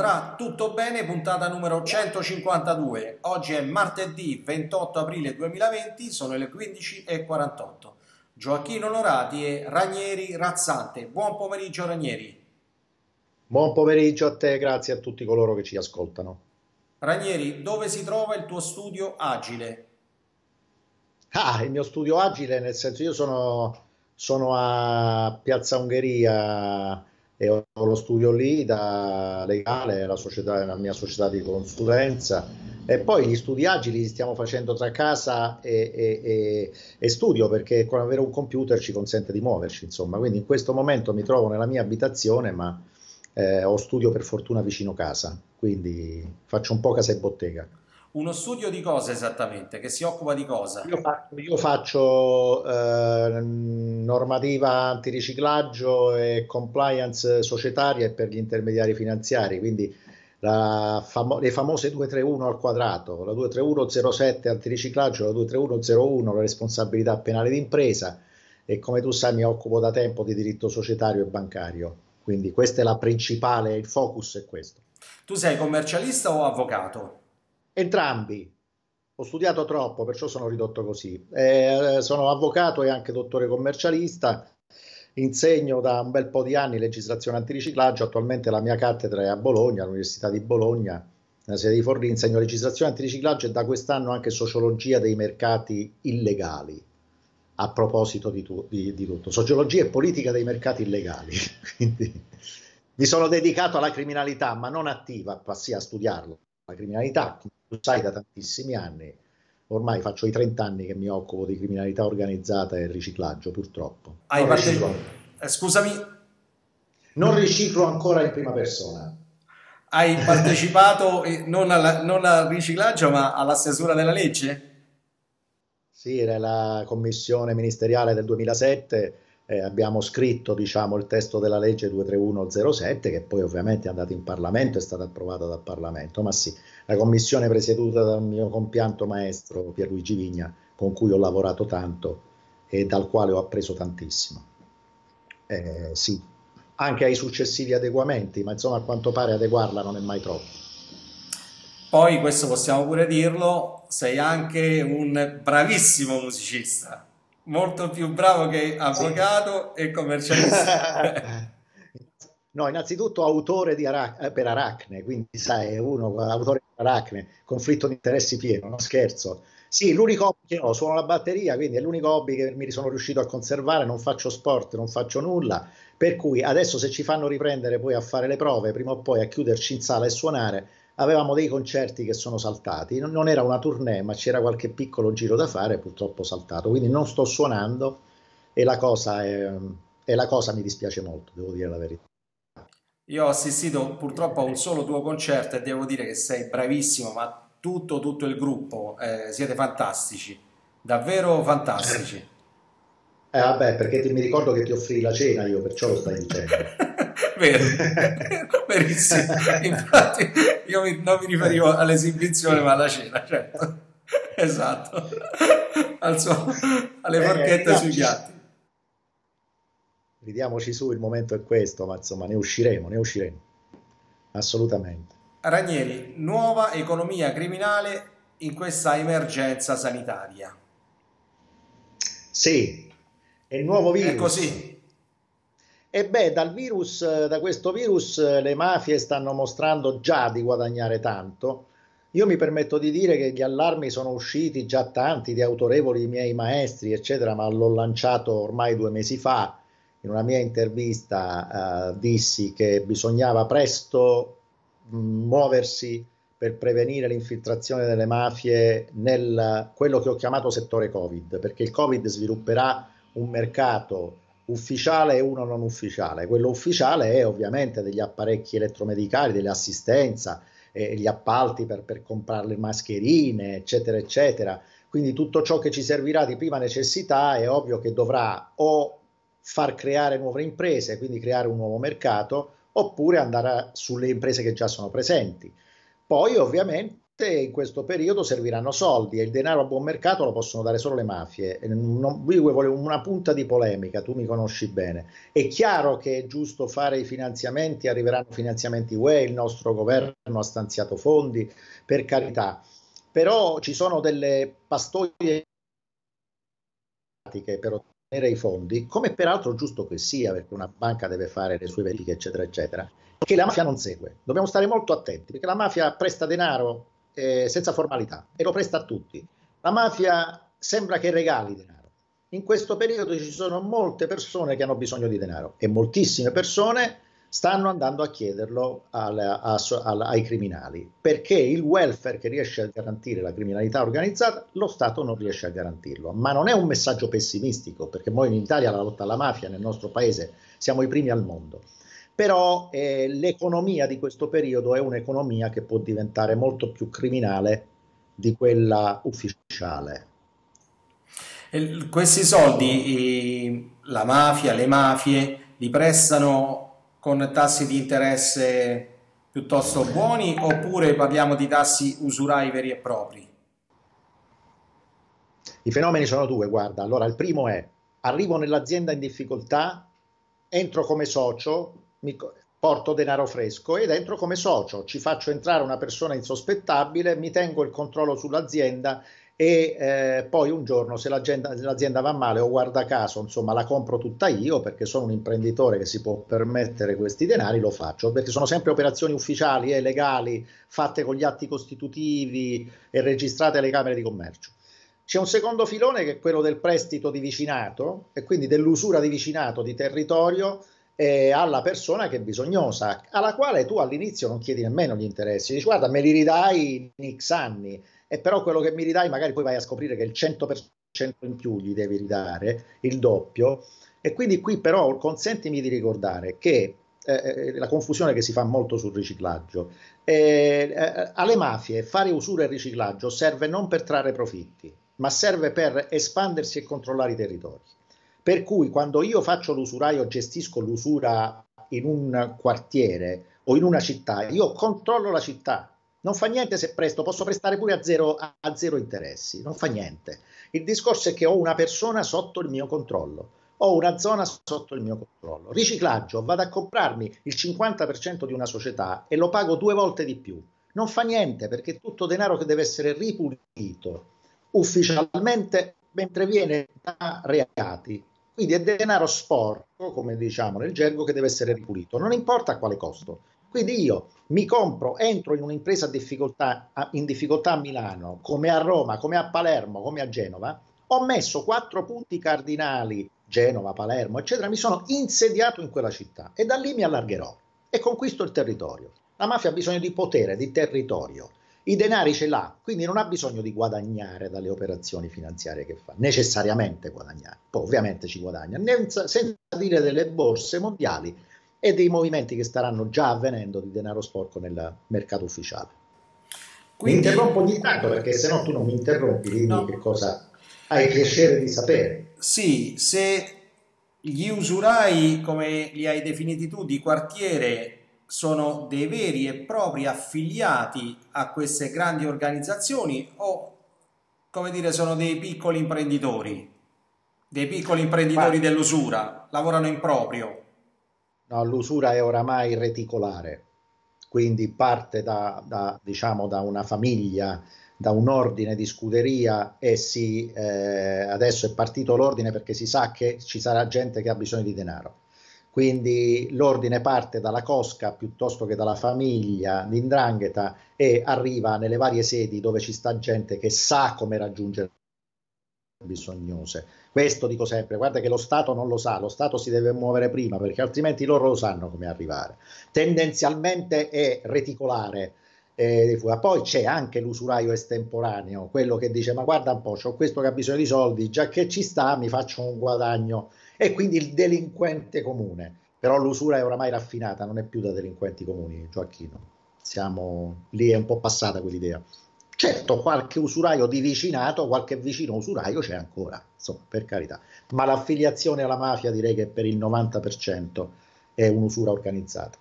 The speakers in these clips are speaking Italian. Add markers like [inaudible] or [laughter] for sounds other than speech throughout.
andrà tutto bene, puntata numero 152. Oggi è martedì 28 aprile 2020, sono le 15.48. Gioacchino Norati e Ranieri Razzante. Buon pomeriggio Ranieri. Buon pomeriggio a te, grazie a tutti coloro che ci ascoltano. Ranieri, dove si trova il tuo studio agile? Ah, il mio studio agile, nel senso io sono, sono a Piazza Ungheria e ho lo studio lì da legale, la, società, la mia società di consulenza e poi gli studi agili li stiamo facendo tra casa e, e, e, e, studio perché con avere un computer ci consente di muoverci insomma, quindi in questo momento mi trovo nella mia abitazione ma eh, ho studio per fortuna vicino casa, quindi faccio un po' casa e bottega. Uno studio di cosa esattamente? Che si occupa di cosa? Io, io faccio eh, normativa antiriciclaggio e compliance societaria per gli intermediari finanziari, quindi famo le famose 231 al quadrato, la 23107 antiriciclaggio, la 23101 la responsabilità penale d'impresa e come tu sai mi occupo da tempo di diritto societario e bancario, quindi questo è la principale, il focus è questo. Tu sei commercialista o avvocato? Entrambi. Ho studiato troppo, perciò sono ridotto così. Eh, sono avvocato e anche dottore commercialista. Insegno da un bel po' di anni legislazione antiriciclaggio. Attualmente la mia cattedra è a Bologna, all'Università di Bologna, nella sede di Forlì. Insegno legislazione antiriciclaggio e da quest'anno anche sociologia dei mercati illegali a proposito di, tu, di, di, tutto, sociologia e politica dei mercati illegali. [laughs] Quindi mi sono dedicato alla criminalità, ma non attiva, sì, a studiarlo, la criminalità, come tu sai da tantissimi anni, ormai faccio i 30 anni che mi occupo di criminalità organizzata e riciclaggio, purtroppo. Hai non riciclo. Eh, scusami. Non riciclo ancora in prima persona. Hai [laughs] partecipato eh, non, alla, non, al riciclaggio ma alla stesura della legge? Sì, la commissione ministeriale del 2007 eh, abbiamo scritto diciamo, il testo della legge 23107 che poi ovviamente è andato in Parlamento, è stata approvata dal Parlamento, ma sì, la commissione presieduta dal mio compianto maestro Pierluigi Vigna con cui ho lavorato tanto e dal quale ho appreso tantissimo. Eh, sì, anche ai successivi adeguamenti, ma insomma a quanto pare adeguarla non è mai troppo. Poi, questo possiamo pure dirlo, sei anche un bravissimo musicista molto più bravo che avvocato sì. e commercialista. [laughs] No, innanzitutto autore Arac- eh, per Aracne, quindi sai, uno autore per Aracne, conflitto di interessi pieno, non scherzo. Sì, l'unico hobby che ho, suono la batteria, quindi è l'unico hobby che mi sono riuscito a conservare, non faccio sport, non faccio nulla, per cui adesso se ci fanno riprendere poi a fare le prove, prima o poi a chiuderci in sala e suonare, avevamo dei concerti che sono saltati, non, non era una tournée ma c'era qualche piccolo giro da fare purtroppo saltato, quindi non sto suonando e la cosa, è, e la cosa mi dispiace molto, devo dire la verità. Io ho assistito purtroppo a un solo tuo concerto e devo dire che sei bravissimo, ma tutto, tutto il gruppo, eh, siete fantastici, davvero fantastici. Eh vabbè, perché ti, mi ricordo che ti offrì la cena io, perciò lo stai dicendo. [laughs] Vero, [laughs] verissimo. Infatti io mi, non mi riferivo all'esibizione ma alla cena, certo. [laughs] Esatto. Suo, alle eh, forchette eh, sui piatti. Ridiamoci su, il momento è questo, ma insomma ne usciremo, ne usciremo. Assolutamente. Ranieri, nuova economia criminale in questa emergenza sanitaria. Sì, è il nuovo virus. È così. E beh, dal virus, da questo virus le mafie stanno mostrando già di guadagnare tanto. Io mi permetto di dire che gli allarmi sono usciti già tanti di autorevoli miei maestri, eccetera, ma l'ho lanciato ormai due mesi fa. In una mia intervista eh, dissi che bisognava presto mm, muoversi per prevenire l'infiltrazione delle mafie nel quello che ho chiamato settore Covid, perché il Covid svilupperà un mercato ufficiale e uno non ufficiale. Quello ufficiale è ovviamente degli apparecchi elettromedicali, dell'assistenza, eh, gli appalti per, per comprare le mascherine, eccetera, eccetera. Quindi tutto ciò che ci servirà di prima necessità è ovvio che dovrà o far creare nuove imprese, quindi creare un nuovo mercato, oppure andare a, sulle imprese che già sono presenti. Poi ovviamente in questo periodo serviranno soldi e il denaro a buon mercato lo possono dare solo le mafie. Eh, non, io volevo una punta di polemica, tu mi conosci bene. È chiaro che è giusto fare i finanziamenti, arriveranno finanziamenti UE, il nostro governo ha stanziato fondi, per carità, però ci sono delle pastoie per ottenere i fondi, come peraltro giusto che sia, perché una banca deve fare le sue verifiche, eccetera, eccetera, che la mafia non segue. Dobbiamo stare molto attenti, perché la mafia presta denaro eh, senza formalità e lo presta a tutti. La mafia sembra che regali denaro. In questo periodo ci sono molte persone che hanno bisogno di denaro e moltissime persone stanno andando a chiederlo al, a, al, ai criminali perché il welfare che riesce a garantire la criminalità organizzata lo Stato non riesce a garantirlo ma non è un messaggio pessimistico perché noi in Italia la lotta alla mafia nel nostro paese siamo i primi al mondo però eh, l'economia di questo periodo è un'economia che può diventare molto più criminale di quella ufficiale. E questi soldi, la mafia, le mafie, li prestano con tassi di interesse piuttosto buoni oppure parliamo di tassi usurai veri e propri? I fenomeni sono due, guarda. Allora, il primo è arrivo nell'azienda in difficoltà, entro come socio, mi porto denaro fresco ed entro come socio ci faccio entrare una persona insospettabile, mi tengo il controllo sull'azienda e eh, poi un giorno se l'azienda, l'azienda, va male o guarda caso insomma la compro tutta io perché sono un imprenditore che si può permettere questi denari lo faccio perché sono sempre operazioni ufficiali e eh, legali fatte con gli atti costitutivi e registrate alle camere di commercio c'è un secondo filone che è quello del prestito di vicinato e quindi dell'usura di vicinato di territorio eh, alla persona che è bisognosa, alla quale tu all'inizio non chiedi nemmeno gli interessi, dici guarda me li ridai in X anni, e però quello che mi ridai magari poi vai a scoprire che il 100% in più gli devi ridare, il doppio, e quindi qui però consentimi di ricordare che eh, eh, la confusione che si fa molto sul riciclaggio. Eh, eh, alle mafie fare usura e riciclaggio serve non per trarre profitti, ma serve per espandersi e controllare i territori. Per cui quando io faccio l'usuraio, gestisco l'usura in un quartiere o in una città, io controllo la città. Non fa niente se presto, posso prestare pure a zero, a zero interessi, non fa niente. Il discorso è che ho una persona sotto il mio controllo ho una zona sotto il mio controllo. Riciclaggio, vado a comprarmi il 50% di una società e lo pago due volte di più. Non fa niente perché è tutto denaro che deve essere ripulito ufficialmente mentre viene da reati quindi è denaro sporco, come diciamo nel gergo, che deve essere ripulito, non importa a quale costo. Quindi io mi compro, entro in un'impresa difficoltà, in difficoltà a Milano, come a Roma, come a Palermo, come a Genova, ho messo quattro punti cardinali, Genova, Palermo, eccetera, mi sono insediato in quella città e da lì mi allargherò e conquisto il territorio. La mafia ha bisogno di potere, di territorio i denari ce l'ha, quindi non ha bisogno di guadagnare dalle operazioni finanziarie che fa, necessariamente guadagnare, poi ovviamente ci guadagna, senza dire delle borse mondiali e dei movimenti che staranno già avvenendo di denaro sporco nel mercato ufficiale. Quindi... Mi interrompo ogni tanto perché se no tu non mi interrompi, dimmi no. che cosa hai piacere di sapere. Sì, se gli usurai, come li hai definiti tu, di quartiere sono dei veri e propri affiliati a queste grandi organizzazioni o come dire sono dei piccoli imprenditori, dei piccoli imprenditori Ma... dell'usura, lavorano in proprio? No, l'usura è oramai reticolare, quindi parte da, da, diciamo, da una famiglia da un ordine di scuderia e si, eh, adesso è partito l'ordine perché si sa che ci sarà gente che ha bisogno di denaro quindi l'ordine parte dalla cosca piuttosto che dalla famiglia di Indrangheta e arriva nelle varie sedi dove ci sta gente che sa come raggiungere bisognose. Questo dico sempre, guarda che lo Stato non lo sa, lo Stato si deve muovere prima perché altrimenti loro lo sanno come arrivare. Tendenzialmente è reticolare. Eh, ah, poi c'è anche l'usuraio estemporaneo, quello che dice ma guarda un po', ho questo che ha bisogno di soldi, già che ci sta mi faccio un guadagno e quindi il delinquente comune. Però l'usura è oramai raffinata, non è più da delinquenti comuni, Gioacchino. Siamo lì, è un po' passata quell'idea. Certo, qualche usuraio di vicinato, qualche vicino usuraio c'è ancora, insomma, per carità. Ma l'affiliazione alla mafia direi che per il 90% è un'usura organizzata.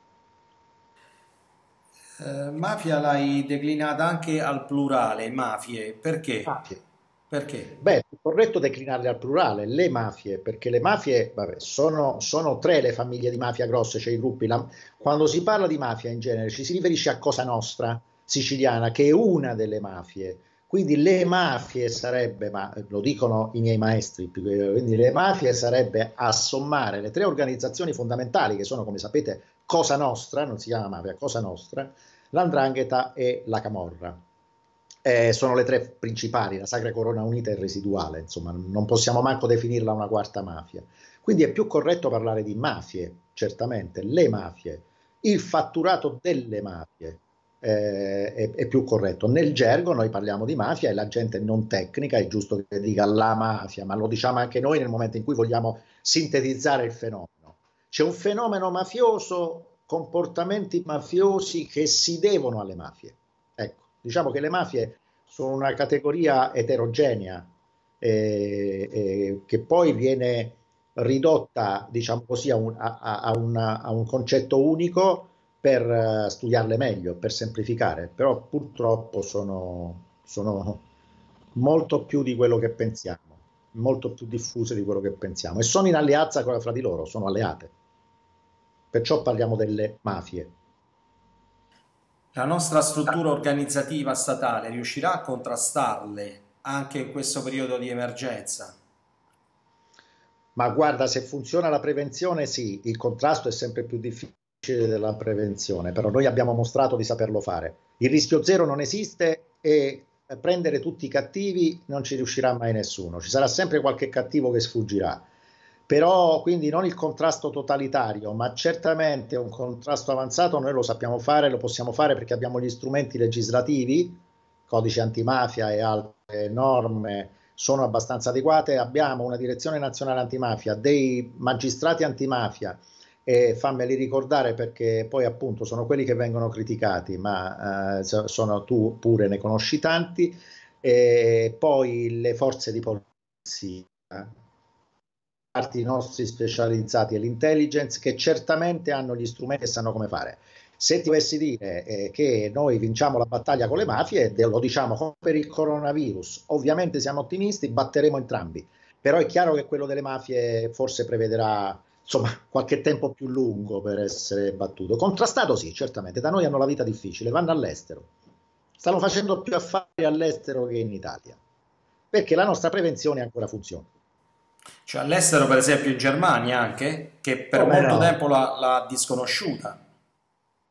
Eh, mafia l'hai declinata anche al plurale, mafie, perché? Mafie. Perché? Beh, è corretto declinarle al plurale, le mafie, perché le mafie vabbè, sono, sono, tre le famiglie di mafia grosse, cioè i gruppi. La, quando si parla di mafia in genere ci si riferisce a Cosa Nostra siciliana, che è una delle mafie. Quindi le mafie sarebbe, ma lo dicono i miei maestri, quindi le mafie sarebbe a sommare le tre organizzazioni fondamentali che sono, come sapete, Cosa Nostra, non si chiama mafia, Cosa Nostra, l'Andrangheta e la Camorra eh, sono le tre principali, la Sacra Corona Unita e il residuale, insomma non possiamo manco definirla una quarta mafia. Quindi è più corretto parlare di mafie, certamente, le mafie, il fatturato delle mafie eh, è, è, più corretto. Nel gergo noi parliamo di mafia e la gente non tecnica è giusto che dica la mafia, ma lo diciamo anche noi nel momento in cui vogliamo sintetizzare il fenomeno. C'è un fenomeno mafioso, comportamenti mafiosi che si devono alle mafie Diciamo che le mafie sono una categoria eterogenea eh, eh, che poi viene ridotta diciamo così, a, un, a, a, una, a un concetto unico per eh, studiarle meglio, per semplificare, però purtroppo sono, sono molto più di quello che pensiamo, molto più diffuse di quello che pensiamo e sono in alleanza fra di loro, sono alleate. Perciò parliamo delle mafie. La nostra struttura organizzativa statale riuscirà a contrastarle anche in questo periodo di emergenza? Ma guarda, se funziona la prevenzione, sì, il contrasto è sempre più difficile della prevenzione, però noi abbiamo mostrato di saperlo fare. Il rischio zero non esiste e prendere tutti i cattivi non ci riuscirà mai nessuno, ci sarà sempre qualche cattivo che sfuggirà. Però quindi non il contrasto totalitario, ma certamente un contrasto avanzato noi lo sappiamo fare, lo possiamo fare perché abbiamo gli strumenti legislativi, codice antimafia e altre norme sono abbastanza adeguate, abbiamo una direzione nazionale antimafia, dei magistrati antimafia e fammeli ricordare perché poi appunto sono quelli che vengono criticati, ma eh, sono, tu pure ne conosci tanti, e poi le forze di polizia i nostri specializzati all'intelligence che certamente hanno gli strumenti e sanno come fare. Se ti dovessi dire eh, che noi vinciamo la battaglia con le mafie, lo diciamo per il coronavirus, ovviamente siamo ottimisti, batteremo entrambi, però è chiaro che quello delle mafie forse prevederà insomma, qualche tempo più lungo per essere battuto. Contrastato sì, certamente, da noi hanno la vita difficile, vanno all'estero, stanno facendo più affari all'estero che in Italia, perché la nostra prevenzione ancora funziona. Cioè all'estero, per esempio in Germania anche, che per Come molto no? tempo l'ha disconosciuta.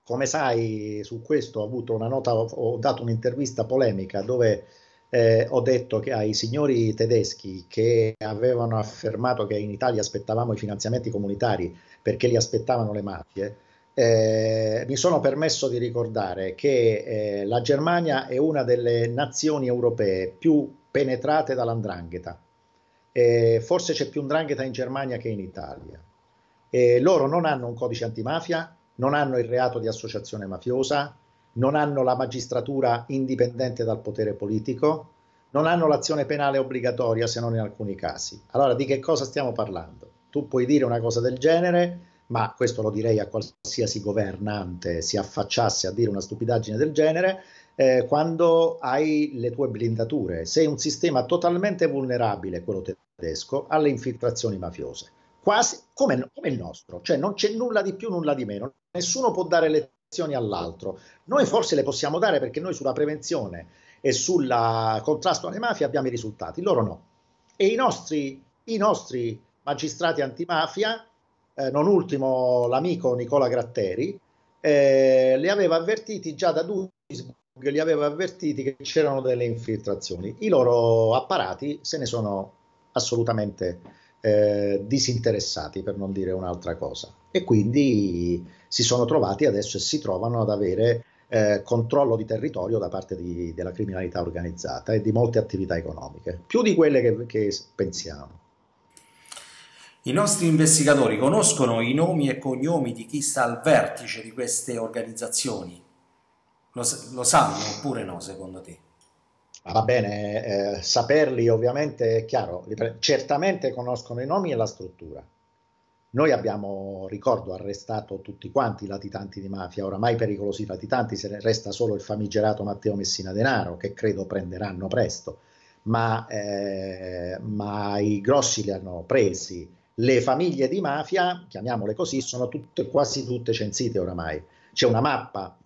Come sai, su questo ho avuto una nota, ho dato un'intervista polemica dove eh, ho detto che ai signori tedeschi che avevano affermato che in Italia aspettavamo i finanziamenti comunitari perché li aspettavano le mafie, eh, mi sono permesso di ricordare che eh, la Germania è una delle nazioni europee più penetrate dall'andrangheta eh, forse c'è più 'ndrangheta in Germania che in Italia. Eh, loro non hanno un codice antimafia, non hanno il reato di associazione mafiosa, non hanno la magistratura indipendente dal potere politico, non hanno l'azione penale obbligatoria se non in alcuni casi. Allora di che cosa stiamo parlando? Tu puoi dire una cosa del genere, ma questo lo direi a qualsiasi governante si affacciasse a dire una stupidaggine del genere, eh, quando hai le tue blindature. Sei un sistema totalmente vulnerabile, quello tedesco alle infiltrazioni mafiose, quasi come, come il nostro, cioè non c'è nulla di più, nulla di meno, nessuno può dare lezioni all'altro, noi forse le possiamo dare perché noi sulla prevenzione e sul contrasto alle mafie abbiamo i risultati, loro no. E i nostri, i nostri magistrati antimafia, eh, non ultimo l'amico Nicola Gratteri, eh, li aveva avvertiti già da Duisburg, li aveva avvertiti che c'erano delle infiltrazioni. I loro apparati se ne sono assolutamente eh, disinteressati, per non dire un'altra cosa. E quindi si sono trovati adesso e si trovano ad avere eh, controllo di territorio da parte di, della criminalità organizzata e di molte attività economiche, più di quelle che, che pensiamo. I nostri investigatori conoscono i nomi e cognomi di chi sta al vertice di queste organizzazioni? Lo, lo sanno oppure no, secondo te? Ma va bene, eh, saperli ovviamente è chiaro, pre- certamente conoscono i nomi e la struttura. Noi abbiamo, ricordo, arrestato tutti quanti i latitanti di mafia, oramai pericolosi latitanti, se ne resta solo il famigerato Matteo Messina Denaro, che credo prenderanno presto, ma, eh, ma i grossi li hanno presi. Le famiglie di mafia, chiamiamole così, sono tutte, quasi tutte censite oramai. C'è una mappa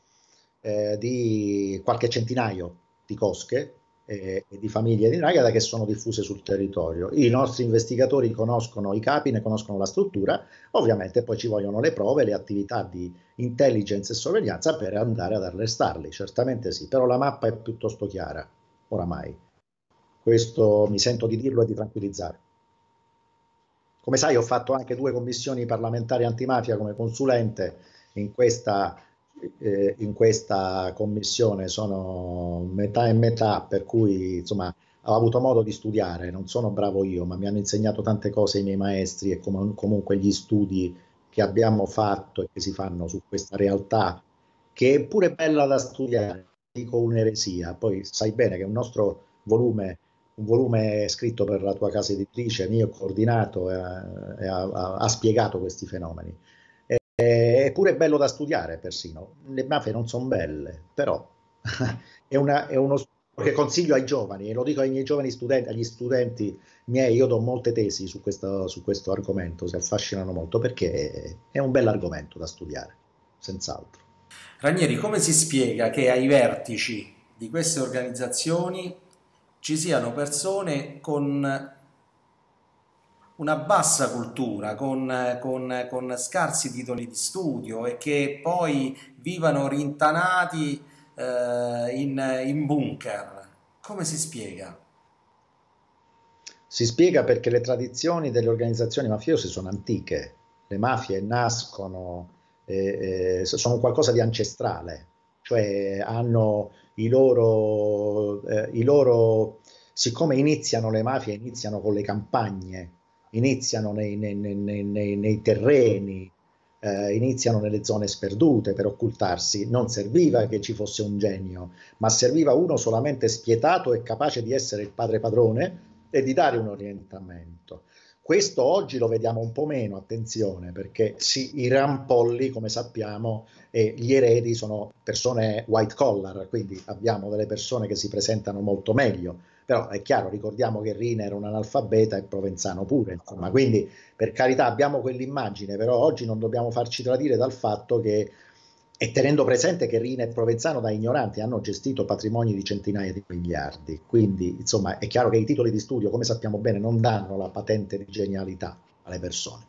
eh, di qualche centinaio di cosche e di famiglie di Nagata che sono diffuse sul territorio. I nostri investigatori conoscono i capi, ne conoscono la struttura, ovviamente poi ci vogliono le prove, le attività di intelligence e sorveglianza per andare ad arrestarli, certamente sì, però la mappa è piuttosto chiara, oramai. Questo mi sento di dirlo e di tranquillizzare. Come sai ho fatto anche due commissioni parlamentari antimafia come consulente in questa eh, in questa commissione sono metà e metà, per cui insomma ho avuto modo di studiare, non sono bravo io, ma mi hanno insegnato tante cose i miei maestri e com- comunque gli studi che abbiamo fatto e che si fanno su questa realtà, che è pure bella da studiare, dico un'eresia, poi sai bene che un nostro volume, un volume scritto per la tua casa editrice, mio coordinato, eh, eh, ha, ha spiegato questi fenomeni eh, è pure bello da studiare persino. Le mafie non sono belle, però [laughs] è, una, è, uno studio che consiglio ai giovani, e lo dico ai miei giovani studenti, agli studenti miei, io do molte tesi su questo, su questo argomento, si affascinano molto perché è un bell'argomento da studiare, senz'altro. Ranieri, come si spiega che ai vertici di queste organizzazioni ci siano persone con una bassa cultura, con, con, con, scarsi titoli di studio e che poi vivano rintanati eh, in, in bunker. Come si spiega? Si spiega perché le tradizioni delle organizzazioni mafiose sono antiche, le mafie nascono, eh, eh, sono qualcosa di ancestrale, cioè hanno i loro, eh, i loro, siccome iniziano le mafie, iniziano con le campagne, iniziano nei, nei, nei, nei terreni, eh, iniziano nelle zone sperdute per occultarsi. Non serviva che ci fosse un genio, ma serviva uno solamente spietato e capace di essere il padre padrone e di dare un orientamento. Questo oggi lo vediamo un po' meno, attenzione, perché sì, i rampolli, come sappiamo, e gli eredi sono persone white collar, quindi abbiamo delle persone che si presentano molto meglio però è chiaro, ricordiamo che Rina era un analfabeta e Provenzano pure, insomma, quindi per carità abbiamo quell'immagine, però oggi non dobbiamo farci tradire dal fatto che, e tenendo presente che Rina e Provenzano da ignoranti hanno gestito patrimoni di centinaia di miliardi, quindi insomma è chiaro che i titoli di studio, come sappiamo bene, non danno la patente di genialità alle persone.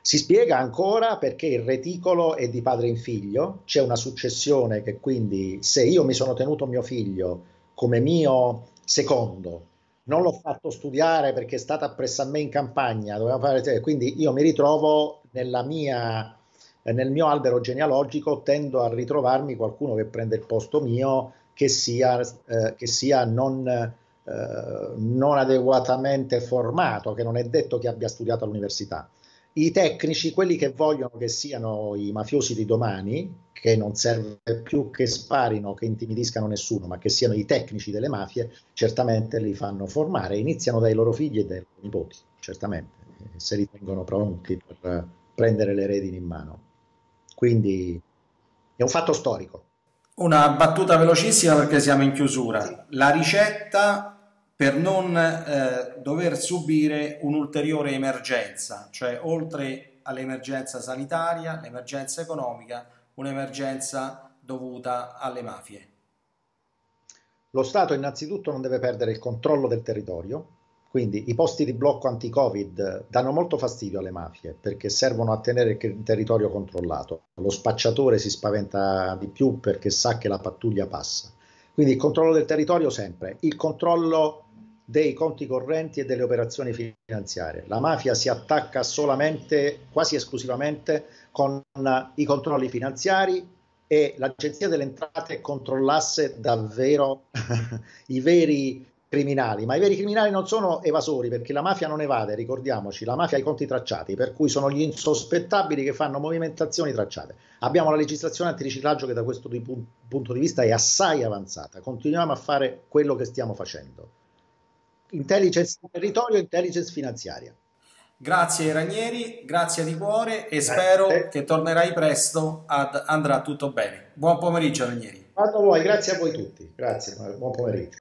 Si spiega ancora perché il reticolo è di padre in figlio, c'è una successione che quindi se io mi sono tenuto mio figlio come mio Secondo, non l'ho fatto studiare perché è stata appresso a me in campagna, fare, cioè, quindi io mi ritrovo mia, nel mio albero genealogico, tendo a ritrovarmi qualcuno che prende il posto mio, che sia, eh, che sia non, eh, non adeguatamente formato, che non è detto che abbia studiato all'università i tecnici, quelli che vogliono che siano i mafiosi di domani, che non serve più che sparino, che intimidiscano nessuno, ma che siano i tecnici delle mafie, certamente li fanno formare, iniziano dai loro figli e dai loro nipoti, certamente, eh, se li tengono pronti per eh, prendere le redini in mano. Quindi è un fatto storico. Una battuta velocissima perché siamo in chiusura. La ricetta per non eh, dover subire un'ulteriore emergenza, cioè oltre all'emergenza sanitaria, l'emergenza economica, un'emergenza dovuta alle mafie. Lo Stato innanzitutto non deve perdere il controllo del territorio, quindi i posti di blocco anti-Covid danno molto fastidio alle mafie perché servono a tenere il territorio controllato. Lo spacciatore si spaventa di più perché sa che la pattuglia passa. Quindi il controllo del territorio sempre, il controllo dei conti correnti e delle operazioni finanziarie. La mafia si attacca solamente, quasi esclusivamente, con i controlli finanziari e l'Agenzia delle Entrate controllasse davvero [laughs] i veri criminali, ma i veri criminali non sono evasori perché la mafia non evade, ricordiamoci, la mafia ha i conti tracciati, per cui sono gli insospettabili che fanno movimentazioni tracciate. Abbiamo la legislazione antiriciclaggio che da questo punto di vista è assai avanzata, continuiamo a fare quello che stiamo facendo intelligence di territorio e intelligence finanziaria. Grazie Ranieri, grazie di cuore e spero che tornerai presto, ad, andrà tutto bene. Buon pomeriggio Ranieri. Quando vuoi, grazie a voi tutti. Grazie, buon pomeriggio.